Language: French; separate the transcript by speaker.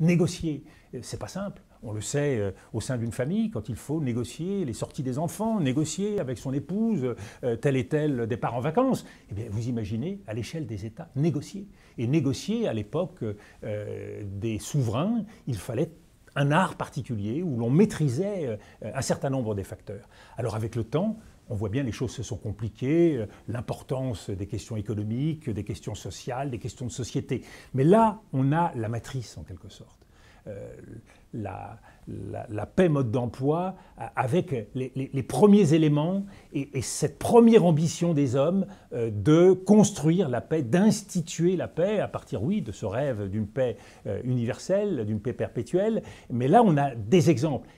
Speaker 1: négocier. Euh, c'est pas simple. On le sait euh, au sein d'une famille, quand il faut négocier les sorties des enfants, négocier avec son épouse euh, tel et tel départ en vacances. Eh bien, vous imaginez à l'échelle des États, négocier. Et négocier à l'époque des souverains, il fallait un art particulier où l'on maîtrisait euh, un certain nombre des facteurs. Alors avec le temps, on voit bien les choses se sont compliquées, euh, l'importance des questions économiques, des questions sociales, des questions de société. Mais là, on a la matrice en quelque sorte. Euh, la, la, paix mode d'emploi avec les, premiers éléments et, cette première ambition des hommes euh, de construire la paix, d'instituer la paix à partir, oui, de ce rêve d'une paix euh, universelle, d'une paix perpétuelle. Mais là, on a des exemples.